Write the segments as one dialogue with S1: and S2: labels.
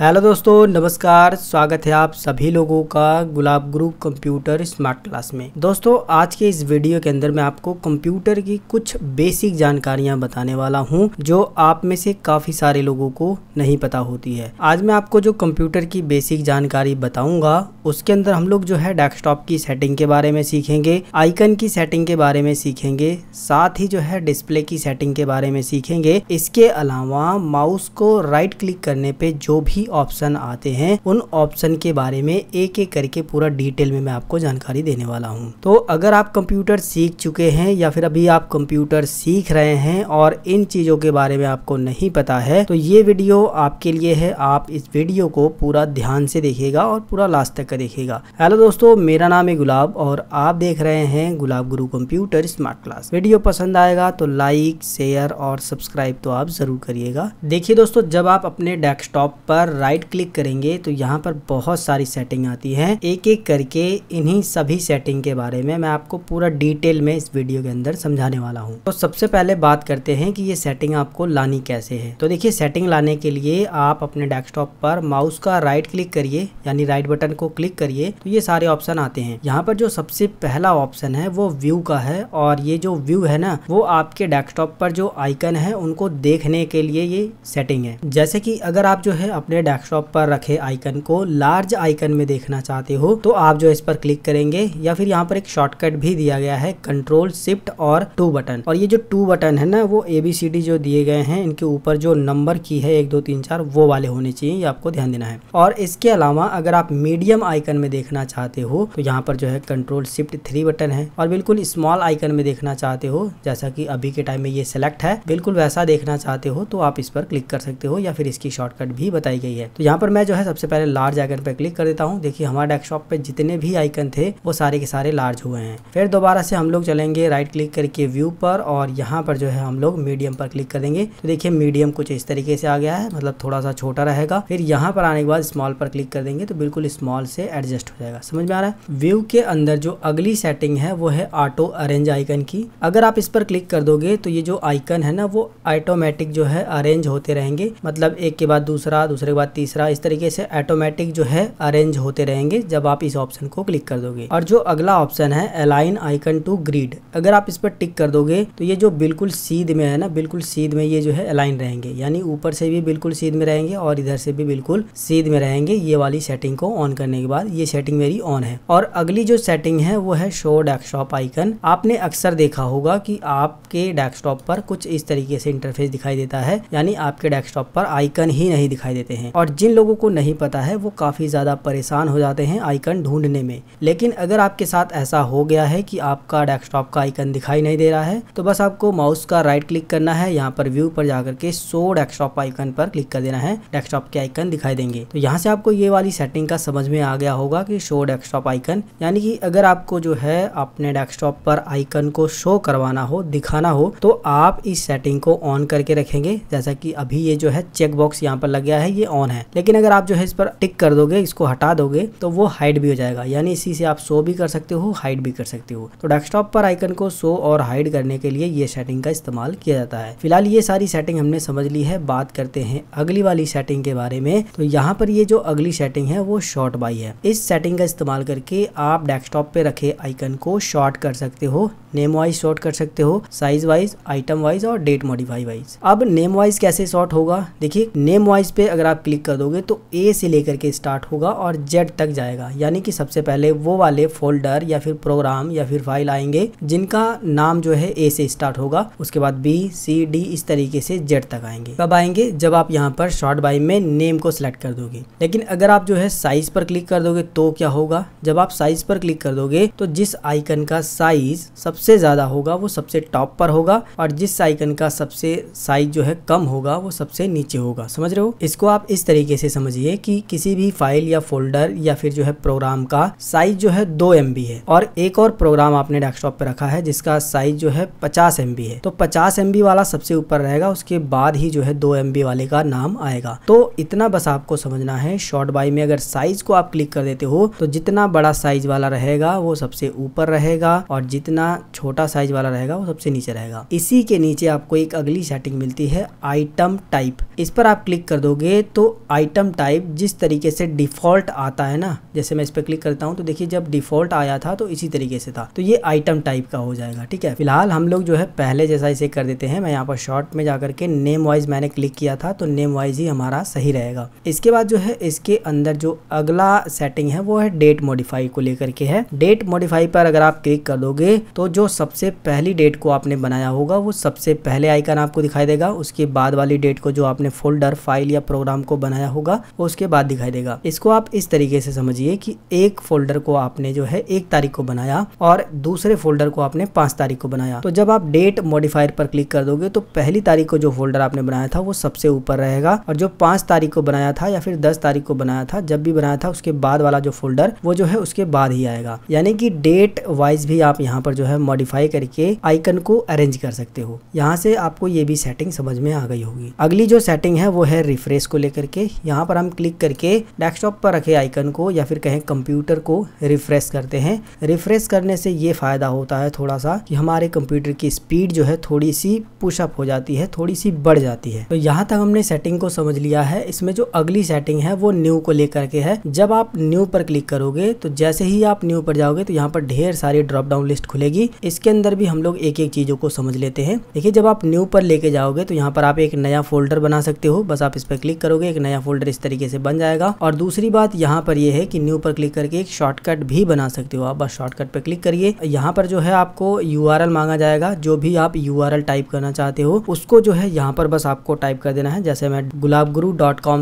S1: hello दोस्तों नमस्कार स्वागत है आप सभी लोगों का Gulab group computer smart class में दोस्तों आज के इस वीडियो के अंदर मैं आपको कंप्यूटर की कुछ बेसिक जानकारियां बताने वाला हूं जो आप में से काफ़ी सारे लोगों को नहीं पता होती है आज मैं आपको जो कंप्यूटर की बेसिक जानकारी बताऊंगा उसके अंदर हम लोग जो है डेस्कटॉप की सेटिंग के बारे में सीखेंगे आइकन की सेटिंग के बारे में सीखेंगे साथ ही जो है डिस्प्ले की सेटिंग के बारे में सीखेंगे इसके अलावा माउस को राइट क्लिक करने पे जो भी भी ऑप्शन आते हैं उन ऑप्शन के बारे में एक एक करके पूरा डिटेल में मैं आपको जानकारी देने वाला हूँ तो अगर आप कंप्यूटर सीख चुके हैं या फिर अभी आप कंप्यूटर सीख रहे हैं और इन चीज़ों के बारे में आपको नहीं पता है तो ये वीडियो आपके लिए है आप इस वीडियो को पूरा ध्यान से देखेगा और पूरा लास्ट तक का देखिएगा हेलो दोस्तों मेरा नाम है गुलाब और आप देख रहे हैं गुलाब गुरु कंप्यूटर स्मार्ट क्लास वीडियो पसंद आएगा तो लाइक शेयर और सब्सक्राइब तो आप जरूर करिएगा देखिए दोस्तों जब आप अपने डेस्कटॉप पर राइट क्लिक करेंगे तो यहाँ पर बहुत सारी सेटिंग आती है एक एक करके इन्हीं सभी सेटिंग के बारे में मैं आपको पूरा डिटेल में इस वीडियो के अंदर समझाने वाला हूँ तो सबसे पहले बात करते हैं कि ये सेटिंग आपको लानी कैसे है तो देखिए सेटिंग लाने के लिए आप अपने डेस्कटॉप पर माउस का राइट क्लिक करिए यानी राइट बटन को क्लिक करिए तो ये सारे ऑप्शन आते हैं यहाँ पर जो सबसे पहला ऑप्शन है वो व्यू का है और ये जो व्यू है ना वो आपके डेस्कटॉप पर जो आइकन है उनको देखने के लिए ये सेटिंग है जैसे कि अगर आप जो है अपने डेस्कटॉप पर रखे आइकन को लार्ज आइकन में देखना चाहते हो तो आप जो इस पर क्लिक करेंगे या फिर यहाँ पर एक शॉर्टकट भी दिया गया है कंट्रोल शिफ्ट और टू बटन और ये जो टू बटन है ना वो ए बी सी डी जो दिए गए हैं इनके ऊपर जो नंबर की है एक दो तीन चार वो वाले होने चाहिए ये आपको ध्यान देना है और इसके अलावा अगर आप मीडियम आइकन में देखना चाहते हो तो यहाँ पर जो है कंट्रोल शिफ्ट थ्री बटन है और बिल्कुल स्मॉल आइकन में देखना चाहते हो जैसा कि अभी के टाइम में ये सिलेक्ट है बिल्कुल वैसा देखना चाहते हो तो आप इस पर क्लिक कर सकते हो या फिर इसकी शॉर्टकट भी बताई गई गई है तो यहाँ पर मैं जो है सबसे पहले लार्ज आइकन पर क्लिक कर देता हूँ देखिए हमारे डेस्कटॉप पे जितने भी आइकन थे वो सारे के सारे लार्ज हुए हैं फिर दोबारा से हम लोग चलेंगे राइट क्लिक करके व्यू पर और यहाँ पर जो है हम लोग मीडियम पर क्लिक करेंगे तो देखिए मीडियम कुछ इस तरीके से आ गया है मतलब थोड़ा सा छोटा रहेगा फिर यहाँ पर आने के बाद स्मॉल पर क्लिक कर देंगे तो बिल्कुल स्मॉल से एडजस्ट हो जाएगा समझ में आ रहा है व्यू के अंदर जो अगली सेटिंग है वो है ऑटो अरेंज आइकन की अगर आप इस पर क्लिक कर दोगे तो ये जो आइकन है ना वो ऑटोमेटिक जो है अरेंज होते रहेंगे मतलब एक के बाद दूसरा दूसरे के बाद तीसरा इस तरीके से ऑटोमेटिक जो है अरेंज होते रहेंगे जब आप इस ऑप्शन को क्लिक कर दोगे और जो अगला ऑप्शन है अलाइन आइकन टू ग्रीड अगर आप इस पर टिक कर दोगे तो ये जो बिल्कुल सीध में है ना बिल्कुल सीध में ये जो है अलाइन रहेंगे यानी ऊपर से भी बिल्कुल सीध में रहेंगे और इधर से भी बिल्कुल सीध में रहेंगे ये वाली सेटिंग को ऑन करने के बाद ये सेटिंग मेरी ऑन है और अगली जो सेटिंग है वो है शो डेस्कटॉप आइकन आपने अक्सर देखा होगा कि आपके डेस्कटॉप पर कुछ इस तरीके से इंटरफेस दिखाई देता है यानी आपके डेस्कटॉप पर आइकन ही नहीं दिखाई देते हैं और जिन लोगों को नहीं पता है वो काफ़ी ज़्यादा परेशान हो जाते हैं आइकन ढूंढने में लेकिन अगर आपके साथ ऐसा हो गया है कि आपका डेस्कटॉप का आइकन दिखाई नहीं दे रहा है तो बस आपको माउस का राइट क्लिक करना है यहाँ पर व्यू पर जाकर के शो डेस्कटॉप आइकन पर क्लिक कर देना है डेस्कटॉप के आइकन दिखाई देंगे तो यहाँ से आपको ये वाली सेटिंग का समझ में आ गया होगा कि शो डेस्कटॉप आइकन यानी की अगर आपको जो है अपने डेस्कटॉप पर आइकन को शो करवाना हो दिखाना हो तो आप इस सेटिंग को ऑन करके रखेंगे जैसा की अभी ये जो है चेकबॉक्स यहाँ पर लग गया है ये ऑन ऑन है लेकिन अगर आप जो है इस पर टिक कर दोगे इसको हटा दोगे तो वो हाइड भी हो जाएगा यानी इसी से आप शो भी कर सकते हो हाइड भी कर सकते हो तो डेस्कटॉप पर आइकन को शो और हाइड करने के लिए ये सेटिंग का इस्तेमाल किया जाता है फिलहाल ये सारी सेटिंग हमने समझ ली है बात करते हैं अगली वाली सेटिंग के बारे में तो यहाँ पर ये जो अगली सेटिंग है वो शॉर्ट बाई है इस सेटिंग का इस्तेमाल करके आप डेस्कटॉप पे रखे आइकन को शॉर्ट कर सकते हो नेम वाइज शॉर्ट कर सकते हो साइज वाइज आइटम वाइज और डेट मॉडिफाई वाइज अब नेम वाइज कैसे शॉर्ट होगा देखिए नेम वाइज पे अगर आप क्लिक कर दोगे तो ए से लेकर के स्टार्ट होगा और जेड तक जाएगा यानी कि सबसे पहले वो वाले फोल्डर या फिर प्रोग्राम या फिर फाइल आएंगे जिनका नाम जो है ए से स्टार्ट होगा उसके बाद बी सी डी इस तरीके से जेड तक आएंगे कब आएंगे जब आप यहाँ पर शॉर्ट बाई में नेम को सिलेक्ट कर दोगे लेकिन अगर आप जो है साइज पर क्लिक कर दोगे तो क्या होगा जब आप साइज पर क्लिक कर दोगे तो जिस आइकन का साइज सबसे ज्यादा होगा वो सबसे टॉप पर होगा और जिस आइकन का सबसे साइज जो है कम होगा वो सबसे नीचे होगा समझ रहे हो इसको आप इस तरीके से समझिए कि किसी भी फाइल या फोल्डर या फिर जो है प्रोग्राम का साइज जो है दो एम है और एक और प्रोग्राम आपने डेस्कटॉप पर रखा है जिसका साइज जो है पचास एम है तो पचास एम वाला सबसे ऊपर रहेगा उसके बाद ही जो है दो एम वाले का नाम आएगा तो इतना बस आपको समझना है शॉर्ट बाई में अगर साइज को आप क्लिक कर देते हो तो जितना बड़ा साइज वाला रहेगा वो सबसे ऊपर रहेगा और जितना छोटा साइज वाला रहेगा वो सबसे नीचे रहेगा इसी के नीचे आपको एक अगली सेटिंग मिलती है आइटम टाइप इस पर आप क्लिक कर दोगे तो आइटम टाइप जिस तरीके से डिफ़ॉल्ट आता है ना जैसे मैं इस पर क्लिक करता हूँ तो देखिए जब डिफ़ॉल्ट आया था तो इसी तरीके से था तो ये आइटम टाइप का हो जाएगा ठीक है फिलहाल हम लोग जो है पहले जैसा इसे कर देते हैं मैं यहाँ पर शॉर्ट में जाकर के नेम वाइज मैंने क्लिक किया था तो नेम वाइज ही हमारा सही रहेगा इसके बाद जो है इसके अंदर जो अगला सेटिंग है वो है डेट मॉडिफाई को लेकर के है डेट मॉडिफाई पर अगर आप क्लिक कर दोगे तो जो सबसे पहली डेट को आपने बनाया होगा वो सबसे पहले आइकन आपको दिखाई देगा उसके बाद वाली डेट को जो आपने फोल्डर फाइल या प्रोग्राम को आपको बनाया होगा वो उसके बाद दिखाई देगा इसको आप इस तरीके से समझिए कि एक फोल्डर को आपने जो है एक तारीख को बनाया और दूसरे फोल्डर को आपने पांच तारीख को बनाया तो जब आप डेट मॉडिफायर पर क्लिक कर दोगे तो पहली तारीख को जो फोल्डर आपने बनाया था वो सबसे ऊपर रहेगा और जो पांच तारीख को बनाया था या फिर दस तारीख को बनाया था जब भी बनाया था उसके बाद वाला जो फोल्डर वो जो है उसके बाद ही आएगा यानी कि डेट वाइज भी आप यहाँ पर जो है मॉडिफाई करके आइकन को अरेंज कर सकते हो यहाँ से आपको ये भी सेटिंग समझ में आ गई होगी अगली जो सेटिंग है वो है रिफ्रेश को लेकर करके यहाँ पर हम क्लिक करके डेस्कटॉप पर रखे आइकन को या फिर कहें कंप्यूटर को रिफ्रेश करते हैं रिफ्रेश करने से ये फ़ायदा होता है थोड़ा सा कि हमारे कंप्यूटर की स्पीड जो है थोड़ी सी पुशअप हो जाती है थोड़ी सी बढ़ जाती है तो यहाँ तक हमने सेटिंग को समझ लिया है इसमें जो अगली सेटिंग है वो न्यू को लेकर के है जब आप न्यू पर क्लिक करोगे तो जैसे ही आप न्यू पर जाओगे तो यहाँ पर ढेर सारी ड्रॉप डाउन लिस्ट खुलेगी इसके अंदर भी हम लोग एक एक चीजों को समझ लेते हैं देखिए जब आप न्यू पर लेके जाओगे तो यहाँ पर आप एक नया फोल्डर बना सकते हो बस आप इस पर क्लिक करोगे एक नया फोल्डर इस तरीके से बन जाएगा और दूसरी बात यहाँ पर यह है कि न्यू पर क्लिक करके एक शॉर्टकट भी बना सकते हो आप बस शॉर्टकट पर क्लिक करिए यहाँ पर जो है आपको यू मांगा जाएगा जो भी आप यू टाइप करना चाहते हो उसको जो है यहाँ पर बस आपको टाइप कर देना है जैसे मैं गुलाब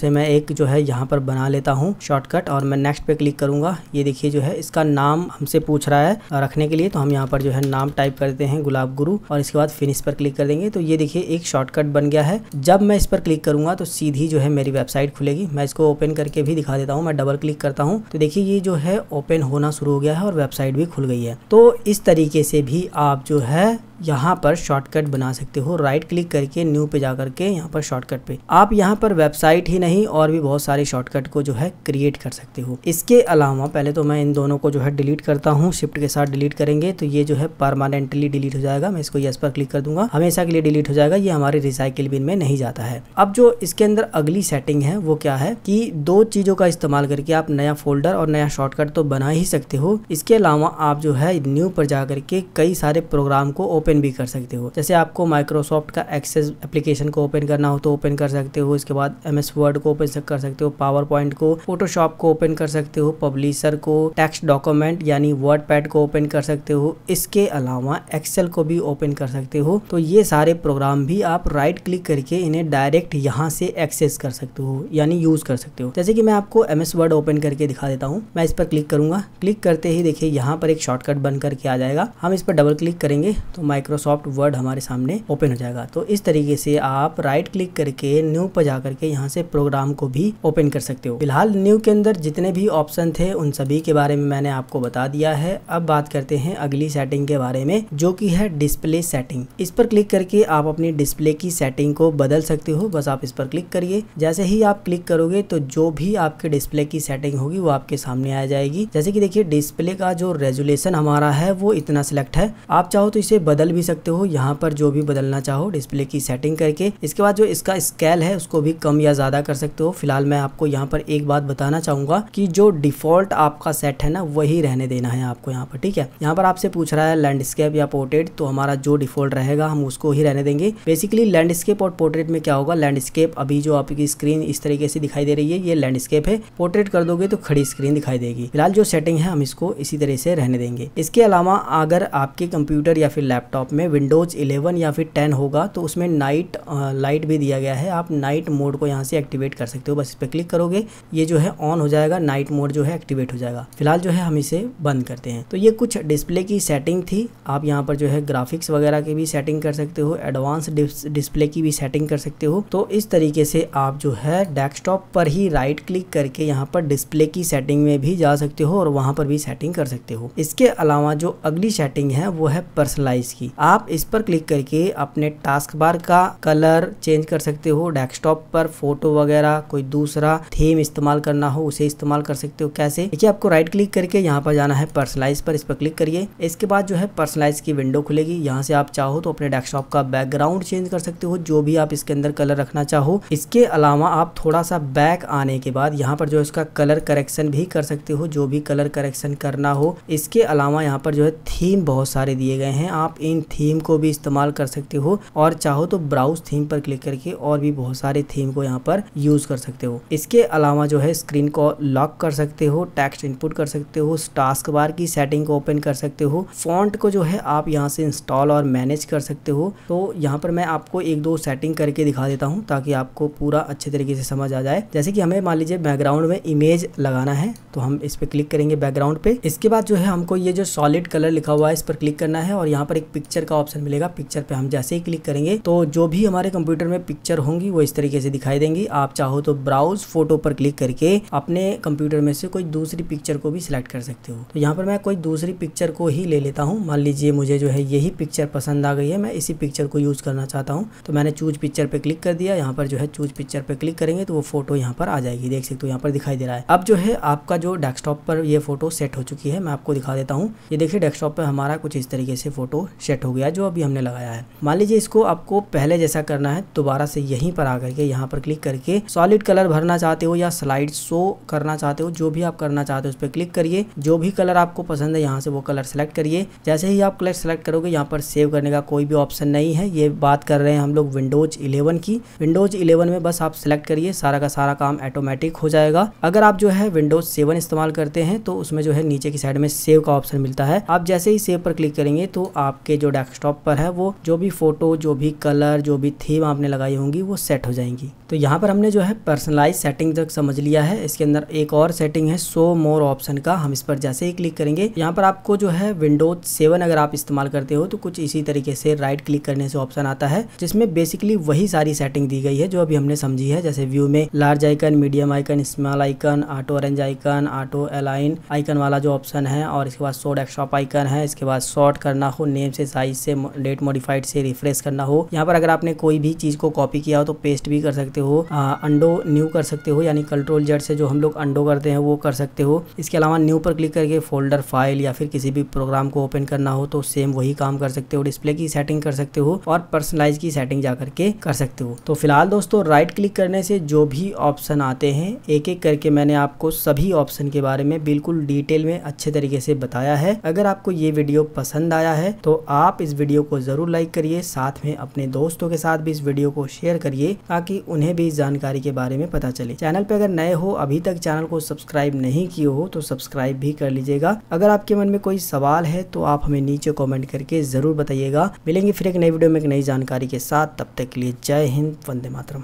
S1: से मैं एक जो है यहाँ पर बना लेता हूँ शॉर्टकट और मैं नेक्स्ट पे क्लिक करूंगा ये देखिए जो है इसका नाम हमसे पूछ रहा है रखने के लिए तो हम यहाँ पर जो है नाम टाइप करते हैं गुलाब गुरु और इसके बाद फिनिश पर क्लिक कर देंगे तो ये देखिए एक शॉर्टकट बन गया है जब मैं इस पर क्लिक करूंगा तो सीधी जो है मेरी वेबसाइट खुलेगी मैं इसको ओपन करके भी दिखा देता हूँ मैं डबल क्लिक करता हूँ तो देखिए ये जो है ओपन होना शुरू हो गया है और वेबसाइट भी खुल गई है तो इस तरीके से भी आप जो है यहाँ पर शॉर्टकट बना सकते हो राइट क्लिक करके न्यू पे जा करके यहाँ पर शॉर्टकट पे आप यहाँ पर वेबसाइट ही नहीं और भी बहुत सारे शॉर्टकट को जो है क्रिएट कर सकते हो इसके अलावा पहले तो मैं इन दोनों को जो है डिलीट करता हूँ शिफ्ट के साथ डिलीट करेंगे तो ये जो है परमानेंटली डिलीट हो जाएगा मैं इसको यस पर क्लिक कर दूंगा हमेशा के लिए डिलीट हो जाएगा ये हमारे रिसाइकिल बिन में नहीं जाता है अब जो इसके अंदर अगली सेटिंग है वो क्या है की दो चीजों का इस्तेमाल करके आप नया फोल्डर और नया शॉर्टकट तो बना ही सकते हो इसके अलावा आप जो है न्यू पर जाकर के कई सारे प्रोग्राम को ओपन भी कर सकते हो जैसे आपको माइक्रोसॉफ्ट का एक्सेस एप्लीकेशन को ओपन करना हो तो ओपन कर सकते हो इसके बाद एम एस वर्ड को ओपन कर सकते हो पावर पॉइंट को फोटोशॉप को ओपन कर सकते हो पब्लिशर को टेक्स्ट डॉक्यूमेंट यानी वर्ड पैड को ओपन कर सकते हो इसके अलावा एक्सेल को भी ओपन कर सकते हो तो ये सारे प्रोग्राम भी आप राइट क्लिक करके इन्हें डायरेक्ट यहाँ से एक्सेस कर सकते हो यानी यूज कर सकते हो जैसे कि मैं आपको एम एस वर्ड ओपन करके दिखा देता हूँ मैं इस पर क्लिक करूंगा क्लिक करते ही देखिए यहाँ पर एक शॉर्टकट बन करके आ जाएगा हम इस पर डबल क्लिक करेंगे तो माइक्रोसॉफ्ट वर्ड हमारे सामने ओपन हो जाएगा तो इस तरीके से आप राइट क्लिक करके न्यू पर जा करके यहाँ से प्रोग्राम को भी ओपन कर सकते हो फिलहाल न्यू के अंदर जितने भी ऑप्शन थे उन सभी के बारे में मैंने आपको बता दिया है अब बात करते हैं अगली सेटिंग के बारे में जो की है डिस्प्ले सेटिंग इस पर क्लिक करके आप अपनी डिस्प्ले की सेटिंग को बदल सकते हो बस आप इस पर क्लिक करिए जैसे ही आप क्लिक करोगे तो जो भी आपके डिस्प्ले की सेटिंग होगी वो आपके सामने आ जाएगी जैसे कि देखिए डिस्प्ले का जो रेजुलेशन हमारा है वो इतना सिलेक्ट है आप चाहो तो इसे बदल बदल भी सकते हो यहाँ पर जो भी बदलना चाहो डिस्प्ले की सेटिंग करके इसके बाद जो इसका स्केल है उसको भी कम या ज़्यादा कर सकते हो फिलहाल मैं आपको यहाँ पर एक बात बताना चाहूंगा कि जो डिफ़ॉल्ट आपका सेट है ना वही रहने देना है आपको यहाँ पर ठीक है यहाँ पर आपसे पूछ रहा है लैंडस्केप या पोर्ट्रेट तो हमारा जो डिफ़ॉल्ट रहेगा हम उसको ही रहने देंगे बेसिकली लैंडस्केप और पोर्ट्रेट में क्या होगा लैंडस्केप अभी जो आपकी स्क्रीन इस तरीके से दिखाई दे रही है ये लैंडस्केप है पोर्ट्रेट कर दोगे तो खड़ी स्क्रीन दिखाई देगी फिलहाल जो सेटिंग है हम इसको इसी तरह से रहने देंगे इसके अलावा अगर आपके कंप्यूटर या फिर लैपटॉप लैपटॉप में विंडोज़ 11 या फिर 10 होगा तो उसमें नाइट लाइट भी दिया गया है आप नाइट मोड को यहाँ से एक्टिवेट कर सकते हो बस इस पर क्लिक करोगे ये जो है ऑन हो जाएगा नाइट मोड जो है एक्टिवेट हो जाएगा फिलहाल जो है हम इसे बंद करते हैं तो ये कुछ डिस्प्ले की सेटिंग थी आप यहाँ पर जो है ग्राफिक्स वगैरह की भी सेटिंग कर सकते हो एडवांस डिस्प्ले की भी सेटिंग कर सकते हो तो इस तरीके से आप जो है डेस्कटॉप पर ही राइट क्लिक करके यहाँ पर डिस्प्ले की सेटिंग में भी जा सकते हो और वहाँ पर भी सेटिंग कर सकते हो इसके अलावा जो अगली सेटिंग है वो है पर्सनलाइज की की आप इस पर क्लिक करके अपने टास्क बार का कलर चेंज कर सकते हो डेस्कटॉप पर फोटो वगैरह कोई दूसरा थीम इस्तेमाल करना हो उसे इस्तेमाल कर सकते हो कैसे देखिए आपको राइट क्लिक करके यहाँ पर जाना है पर्सनलाइज पर इस पर क्लिक करिए इसके बाद जो है पर्सनलाइज की विंडो खुलेगी यहाँ से आप चाहो तो अपने डेस्कटॉप का बैकग्राउंड चेंज कर सकते हो जो भी आप इसके अंदर कलर रखना चाहो इसके अलावा आप थोड़ा सा बैक आने के बाद यहाँ पर जो है उसका कलर करेक्शन भी कर सकते हो जो भी कलर करेक्शन करना हो इसके अलावा यहाँ पर जो है थीम बहुत सारे दिए गए हैं आप इन इन थीम को भी इस्तेमाल कर सकते हो और चाहो तो ब्राउज थीम पर क्लिक करके और भी बहुत सारे थीम को यहाँ पर यूज कर सकते हो इसके अलावा जो है स्क्रीन को लॉक कर सकते हो टेक्स्ट इनपुट कर सकते हो टास्क बार की सेटिंग को ओपन कर सकते हो फॉन्ट को जो है आप यहाँ से इंस्टॉल और मैनेज कर सकते हो तो यहाँ पर मैं आपको एक दो सेटिंग करके दिखा देता हूँ ताकि आपको पूरा अच्छे तरीके से समझ आ जाए जैसे कि हमें मान लीजिए बैकग्राउंड में इमेज लगाना है तो हम इस पर क्लिक करेंगे बैकग्राउंड पे इसके बाद जो है हमको ये जो सॉलिड कलर लिखा हुआ है इस पर क्लिक करना है और यहाँ पर एक पिक्चर का ऑप्शन मिलेगा पिक्चर पे हम जैसे ही क्लिक करेंगे तो जो भी हमारे कंप्यूटर में पिक्चर होंगी वो इस तरीके से दिखाई देंगी आप चाहो तो ब्राउज फोटो पर क्लिक करके अपने कंप्यूटर में से कोई दूसरी पिक्चर को भी सिलेक्ट कर सकते हो तो यहाँ पर मैं कोई दूसरी पिक्चर को ही ले लेता हूँ मान लीजिए मुझे जो है यही पिक्चर पसंद आ गई है मैं इसी पिक्चर को यूज करना चाहता हूँ तो मैंने चूज पिक्चर पे क्लिक कर दिया यहाँ पर जो है चूज पिक्चर पे क्लिक करेंगे तो वो फोटो यहाँ पर आ जाएगी देख सकते हो यहाँ पर दिखाई दे रहा है अब जो है आपका जो डेस्कटॉप पर ये फोटो सेट हो चुकी है मैं आपको दिखा देता हूँ ये देखिए डेस्कटॉप पर हमारा कुछ इस तरीके से फोटो सेट सेट हो गया जो अभी हमने लगाया है मान लीजिए इसको आपको पहले जैसा करना है दोबारा से यहीं पर आकर के यहाँ पर क्लिक करके सॉलिड कलर भरना चाहते हो या स्लाइड शो करना चाहते हो जो भी आप करना चाहते हो उस पर क्लिक करिए जो भी कलर आपको पसंद है यहाँ से वो कलर सेलेक्ट करिए जैसे ही आप कलर सेलेक्ट करोगे यहाँ पर सेव करने का कोई भी ऑप्शन नहीं है ये बात कर रहे हैं हम लोग विंडोज इलेवन की विंडोज इलेवन में बस आप सेलेक्ट करिए सारा का सारा काम ऑटोमेटिक हो जाएगा अगर आप जो है विंडोज सेवन इस्तेमाल करते हैं तो उसमें जो है नीचे की साइड में सेव का ऑप्शन मिलता है आप जैसे ही सेव पर क्लिक करेंगे तो आपके आपके जो डेस्कटॉप पर है वो जो भी फ़ोटो जो भी कलर जो भी थीम आपने लगाई होंगी वो सेट हो जाएंगी तो यहाँ पर हमने जो है पर्सनलाइज सेटिंग तक समझ लिया है इसके अंदर एक और सेटिंग है सो मोर ऑप्शन का हम इस पर जैसे ही क्लिक करेंगे यहाँ पर आपको जो है विंडोज सेवन अगर आप इस्तेमाल करते हो तो कुछ इसी तरीके से राइट क्लिक करने से ऑप्शन आता है जिसमें बेसिकली वही सारी सेटिंग दी गई है जो अभी हमने समझी है जैसे व्यू में large icon medium icon small icon auto arrange icon auto align icon वाला जो ऑप्शन है और इसके बाद सो डेस्कटॉप आइकन है इसके बाद शॉर्ट करना हो नेम से साइज से डेट मॉडिफाइड से रिफ्रेश करना हो यहाँ पर अगर आपने कोई भी चीज़ को कॉपी किया हो तो पेस्ट भी कर सकते हो अंडो न्यू कर सकते हो यानी कंट्रोल जेड से जो हम लोग अंडो करते हैं वो कर सकते हो इसके अलावा न्यू पर क्लिक करके फोल्डर फाइल या फिर किसी भी प्रोग्राम को ओपन करना हो तो सेम वही काम कर सकते हो डिस्प्ले की सेटिंग कर सकते हो और पर्सनलाइज की सेटिंग जा करके कर सकते हो तो फिलहाल दोस्तों राइट क्लिक करने से जो भी ऑप्शन आते हैं एक एक करके मैंने आपको सभी ऑप्शन के बारे में बिल्कुल डिटेल में अच्छे तरीके से बताया है अगर आपको ये वीडियो पसंद आया है तो आप इस वीडियो को ज़रूर लाइक करिए साथ में अपने दोस्तों के साथ भी इस वीडियो को शेयर करिए ताकि उन्हें भी इस जानकारी के बारे में पता चले चैनल पे अगर नए हो अभी तक चैनल को सब्सक्राइब नहीं किए हो तो सब्सक्राइब भी कर लीजिएगा अगर आपके मन में कोई सवाल है तो आप हमें नीचे कॉमेंट करके ज़रूर बताइएगा मिलेंगे फिर एक नई वीडियो में एक नई जानकारी के साथ तब तक के लिए जय हिंद वंदे मातरम